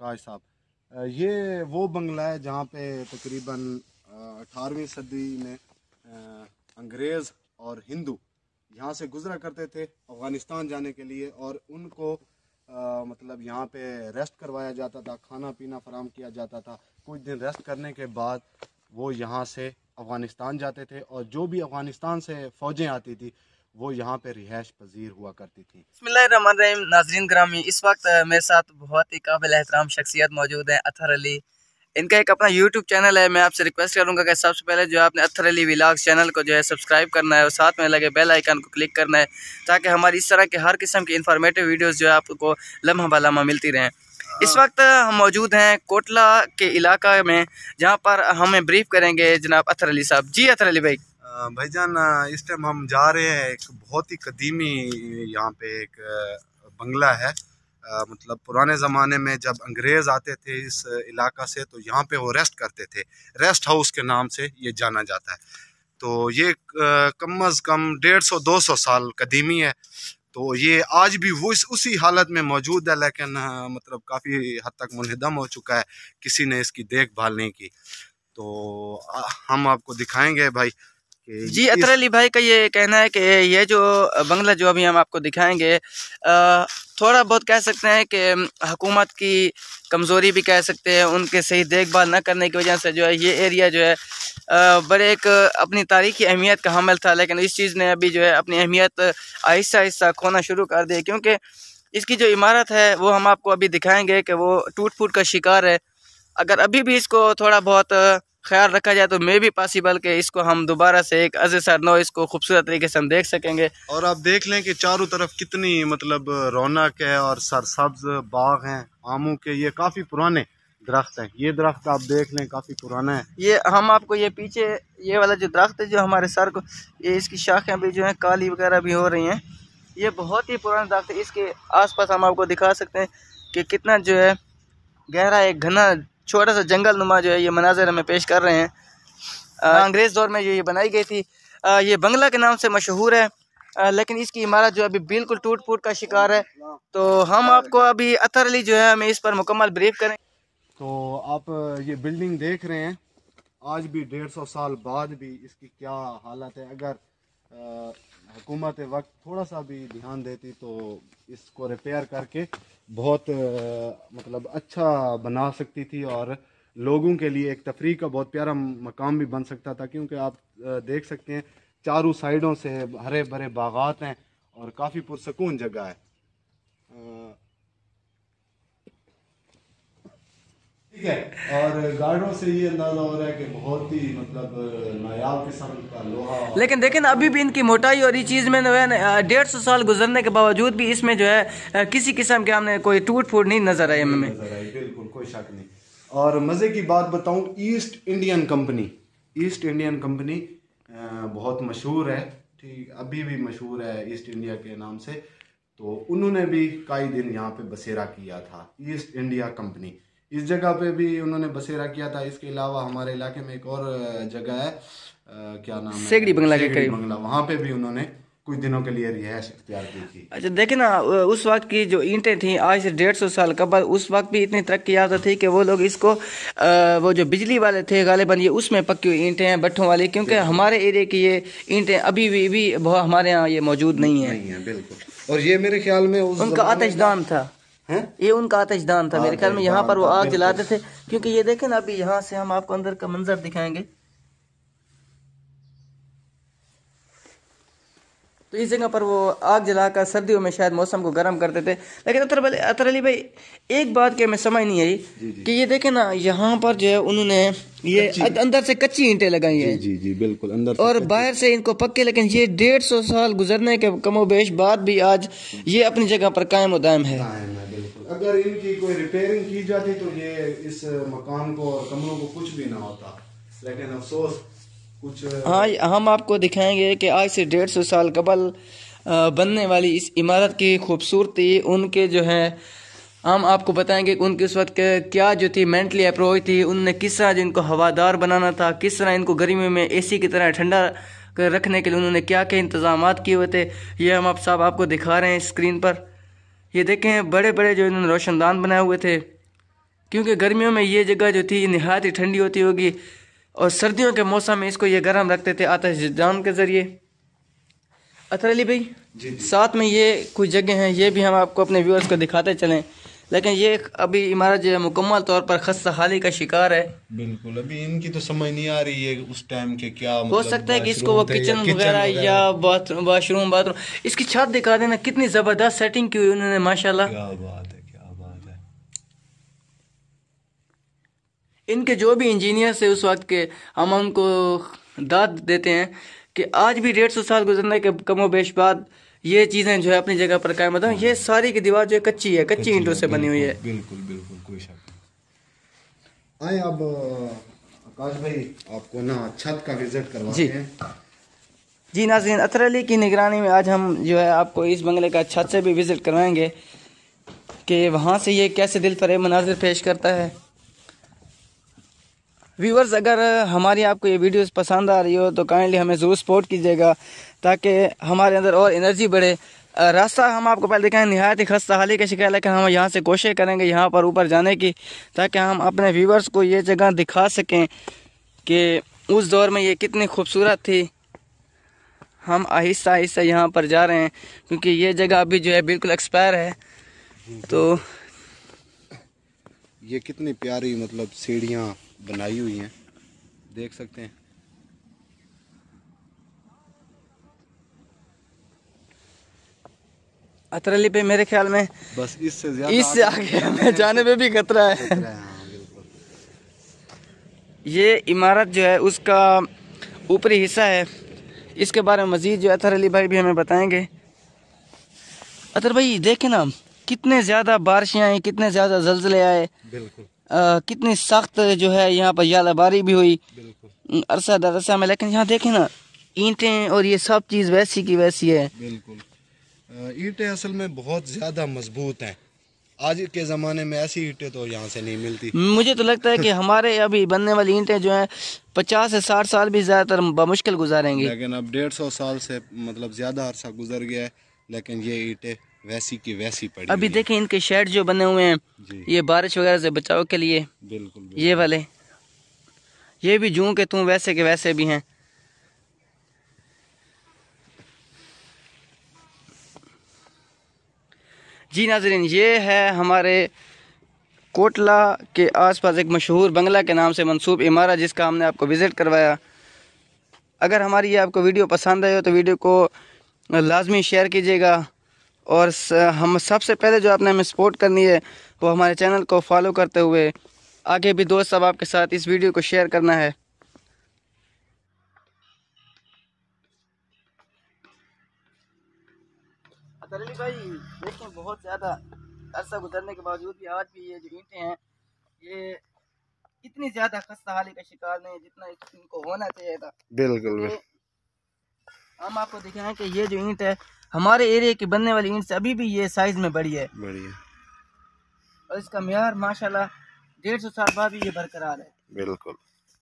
काश साहब ये वो बंगला है जहाँ पे तकरीबन अठारहवीं सदी में अंग्रेज़ और हिंदू यहाँ से गुजरा करते थे अफ़गानिस्तान जाने के लिए और उनको आ, मतलब यहाँ पे रेस्ट करवाया जाता था खाना पीना फराम किया जाता था कुछ दिन रेस्ट करने के बाद वो यहाँ से अफ़गानिस्तान जाते थे और जो भी अफ़गानिस्तान से फ़ौजें आती थी वो यहाँ पे रिहायश पजीर हुआ करती थी बसमिल नाजरीन ग्रामी इस वक्त मेरे साथ बहुत ही काबिल एहतराम शख्सियत मौजूद है अथर अली इनका एक अपना यूट्यूब चैनल है मैं आपसे रिक्वेस्ट करूंगा कि सबसे पहले जो है आपने अथर अली विलाग चैनल को जो है सब्सक्राइब करना है और साथ में लगे बेल आइकन को क्लिक करना है ताकि हमारी इस तरह के हर किस्म की इन्फॉर्मेटिव वीडियोस जो है आपको लम्हा बलम्हा मिलती रहें इस वक्त हम मौजूद हैं कोटला के इलाका में जहाँ पर हमें ब्रीफ करेंगे जनाब अथर अली साहब जी अथर अली भाई भाईजान इस टाइम हम जा रहे हैं एक बहुत ही कदीमी यहाँ पे एक बंगला है आ, मतलब पुराने ज़माने में जब अंग्रेज़ आते थे इस इलाका से तो यहाँ पे वो रेस्ट करते थे रेस्ट हाउस के नाम से ये जाना जाता है तो ये कम अज़ कम डेढ़ सौ दो सौ साल कदीमी है तो ये आज भी वो इस उसी हालत में मौजूद है लेकिन मतलब काफ़ी हद तक मुनहदम हो चुका है किसी ने इसकी देखभाल नहीं की तो आ, हम आपको दिखाएंगे भाई जी अतर अली भाई का ये कहना है कि ये जो बंगला जो अभी हम आपको दिखाएंगे थोड़ा बहुत कह सकते हैं कि हुकूमत की कमज़ोरी भी कह सकते हैं उनके सही देखभाल ना करने की वजह से जो है ये एरिया जो है बड़े एक अपनी तारीखी अहमियत का हमल था लेकिन इस चीज़ ने अभी जो है अपनी अहमियत आहिस्ता आहिस्ता खोना शुरू कर दी क्योंकि इसकी जो इमारत है वो हम आपको अभी दिखाएँगे कि वो टूट फूट का शिकार है अगर अभी भी इसको थोड़ा बहुत ख्याल रखा जाए तो मे भी पॉसिबल के इसको हम दोबारा से एक अज सर नो इसको खूबसूरत तरीके से हम देख सकेंगे और आप देख लें कि चारों तरफ कितनी मतलब रौनक है और सरसब्ज बाग हैं आमों के ये काफ़ी पुराने दरख्त हैं ये दरख्त आप देख लें काफ़ी पुराना है ये हम आपको ये पीछे ये वाला जो दरख्त है जो हमारे सर को ये इसकी शाखें भी जो हैं काली वगैरह भी हो रही हैं ये बहुत ही पुराना दरख्त है इसके आस हम आपको दिखा सकते हैं कि कितना जो है गहरा एक घना छोटा सा जंगल नुमा जो है ये मनाजर हमें पेश कर रहे हैं हाँ। अंग्रेज़ दौर में जो ये बनाई गई थी आ, ये बंगला के नाम से मशहूर है आ, लेकिन इसकी इमारत जो अभी बिल्कुल टूट फूट का शिकार है तो हम आपको अभी अतर अली जो है हमें इस पर मुकम्मल ब्रीफ करें तो आप ये बिल्डिंग देख रहे हैं आज भी डेढ़ सौ साल बाद भी इसकी क्या हालत है अगर हुकूमत वक्त थोड़ा सा भी ध्यान देती तो इसको रिपेयर करके बहुत मतलब अच्छा बना सकती थी और लोगों के लिए एक तफरी का बहुत प्यारा मकाम भी बन सकता था क्योंकि आप देख सकते हैं चारों साइडों से हरे भरे बागात हैं और काफ़ी पुरसकून जगह है ठीक है और गार्डों से ये अंदाजा हो रहा है कि बहुत ही मतलब नायाब किस्म का लोहा लेकिन देखें अभी भी इनकी मोटाई और ये चीज़ में जो डेढ़ सौ साल गुजरने के बावजूद भी इसमें जो है किसी किस्म के हमने कोई टूट फूट नहीं नजर आई हमें बिल्कुल कोई शक नहीं और मज़े की बात बताऊँ East Indian Company East Indian Company बहुत मशहूर है ठीक अभी भी मशहूर है ईस्ट इंडिया के नाम से तो उन्होंने भी कई दिन यहाँ पे बसेरा किया था ईस्ट इंडिया कंपनी इस जगह पे भी उन्होंने बसेरा किया था इसके अलावा हमारे इलाके में एक और जगह है क्या नाम है सेगड़ी बंगला के करीब बंगला वहाँ पे भी उन्होंने कुछ दिनों के लिए रिहायश इख्तियार की थी अच्छा देखे ना उस वक्त की जो ईंटें थी आज से डेढ़ सौ साल कबल उस वक्त भी इतनी तरक्की याद थी कि वो लोग इसको आ, वो जो बिजली वाले थे गालिबन ये उसमें पक्की हुई ईंटें हैं भट्टों वाली क्योंकि हमारे एरिए की ये ईंटें अभी भी भी हमारे यहाँ ये मौजूद नहीं है बिल्कुल और ये मेरे ख्याल में उनका आतशदान था ये उनका आतिशदान था मेरे ख्याल में यहाँ पर वो आग जलाते थे क्योंकि ये देखें ना अभी यहाँ से हम आपको अंदर का मंजर दिखाएंगे तो इस जगह पर वो आग जलाकर सर्दियों में शायद मौसम को गर्म करते थे लेकिन अतर अतर अली भाई एक बात की हमें समझ नहीं आई कि ये देखे ना यहाँ पर जो है उन्होंने ये अं-, अंदर से कच्ची ईंटें लगाई हैं जी जी बिल्कुल अंदर और बाहर से इनको पक्के लेकिन ये डेढ़ सौ साल गुजरने के कमोबेश बाद भी आज ये अपनी जगह पर कायम उदायम है अगर इनकी कोई रिपेयरिंग की जाती तो ये इस मकान को और कमरों को कुछ भी ना होता लेकिन अफसोस कुछ हाँ हम आपको दिखाएंगे कि आज से डेढ़ सौ साल कबल बनने वाली इस इमारत की खूबसूरती उनके जो है हम आपको बताएंगे कि उनके उस वक्त क्या जो थी मेंटली अप्रोच थी उनने किस तरह जिनको हवादार बनाना था किस तरह इनको गर्मी में एसी की तरह ठंडा रखने के लिए उन्होंने क्या क्या इंतजाम किए हुए थे ये हम आप साहब आपको दिखा रहे हैं स्क्रीन पर ये देखें बड़े बड़े जो इन्होंने रोशनदान बनाए हुए थे क्योंकि गर्मियों में ये जगह जो थी नहायत ही ठंडी होती होगी और सर्दियों के मौसम में इसको ये गर्म रखते थे जान के ज़रिए अतर अली भाई साथ में ये कुछ जगह हैं ये भी हम आपको अपने व्यूअर्स को दिखाते चलें लेकिन ये अभी इमारत जो है मुकम्मल तौर पर खस्ता हाली का शिकार है बिल्कुल अभी इनकी तो समझ नहीं आ रही है उस टाइम के क्या मतलब हो सकता है कि इसको वो किचन वगैरह या बाथरूम वाशरूम बाथरूम इसकी छत दिखा देना कितनी ज़बरदस्त सेटिंग की हुई उन्होंने माशाल्लाह क्या बात है क्या बात है इनके जो भी इंजीनियर है उस वक्त के हम उनको दाद देते हैं कि आज भी डेढ़ सौ साल गुजरने के कमो बेश बाद ये चीज़ें जो है अपनी जगह पर कायम मतलब ये सारी की दीवार जो है कच्ची है कच्ची ईंटों से बनी हुई है बिल्कुल बिल्कुल कोई शक आए अब आकाश भाई आपको ना छत का विजिट करवाते हैं जी नाजीन अतर अली की निगरानी में आज हम जो है आपको इस बंगले का छत से भी विज़िट करवाएंगे कि वहाँ से ये कैसे दिल फरेब मनाजिर पेश करता है व्यूवर्स अगर हमारी आपको ये वीडियोस पसंद आ रही हो तो काइंडली हमें ज़रूर सपोर्ट कीजिएगा ताकि हमारे अंदर और एनर्जी बढ़े रास्ता हम आपको पहले दिखाएं नहायत ही खस्ता हाली का शिकायत है कि हम यहाँ से कोशिश करेंगे यहाँ पर ऊपर जाने की ताकि हम अपने व्यूवर्स को ये जगह दिखा सकें कि उस दौर में ये कितनी खूबसूरत थी हम आहिस्ता आहिस्ता यहाँ पर जा रहे हैं क्योंकि ये जगह अभी जो है बिल्कुल एक्सपायर है तो ये कितनी प्यारी मतलब सीढ़ियाँ बनाई हुई हैं देख सकते हैं अतरली पे मेरे ख्याल में बस इससे ज्यादा इससे आगे हमें जाने पे भी खतरा है, हाँ, ये इमारत जो है उसका ऊपरी हिस्सा है इसके बारे में मज़ीद जो अतर अली भाई भी हमें बताएंगे अतर भाई देखें ना कितने ज़्यादा बारिशें आई कितने ज़्यादा जल्जले आए बिल्कुल कितनी सख्त जो है यहाँ पर बारी भी हुई अरसा दरअसा में लेकिन यहाँ देखें ना ईंटें और ये सब चीज़ वैसी की वैसी है बिल्कुल ईंटें असल में बहुत ज़्यादा मजबूत हैं आज के ज़माने में ऐसी ईंटें तो यहाँ से नहीं मिलती मुझे तो लगता है कि हमारे अभी बनने वाली ईंटें जो हैं पचास से साठ साल भी ज़्यादातर बमुश्किल गुजारेंगे लेकिन अब डेढ़ सौ साल से मतलब ज़्यादा अरसा गुजर गया है लेकिन ये ईंटें वैसी की वैसी पड़ी अभी देखें इनके शेड जो बने हुए हैं ये बारिश वगैरह से बचाव के लिए बिल्कुल, ये वाले ये भी जू के तू वैसे के वैसे भी हैं जी नाजरीन ये है हमारे कोटला के आसपास एक मशहूर बंगला के नाम से मंसूब इमारा जिसका हमने आपको विज़िट करवाया अगर हमारी ये आपको वीडियो पसंद आई हो तो वीडियो को लाजमी शेयर कीजिएगा और हम सबसे पहले जो आपने हमें सपोर्ट करनी है वो हमारे चैनल को फॉलो करते हुए आगे भी दोस्त सब आपके साथ इस वीडियो को शेयर करना है अच्छा, भाई देखें बहुत ज़्यादा अरसा गुजरने के बावजूद भी आज भी ये जो ईंटें हैं ये इतनी ज़्यादा खस्ता हाली का शिकार नहीं है जितना इनको होना चाहिए था बिल्कुल हम आपको दिखाएं कि ये जो ईंट है हमारे एरिया की बनने वाली ईंट से अभी भी ये साइज़ में बड़ी है और इसका मैार माशाल्लाह डेढ़ सौ साल बाद भी ये बरकरार है बिल्कुल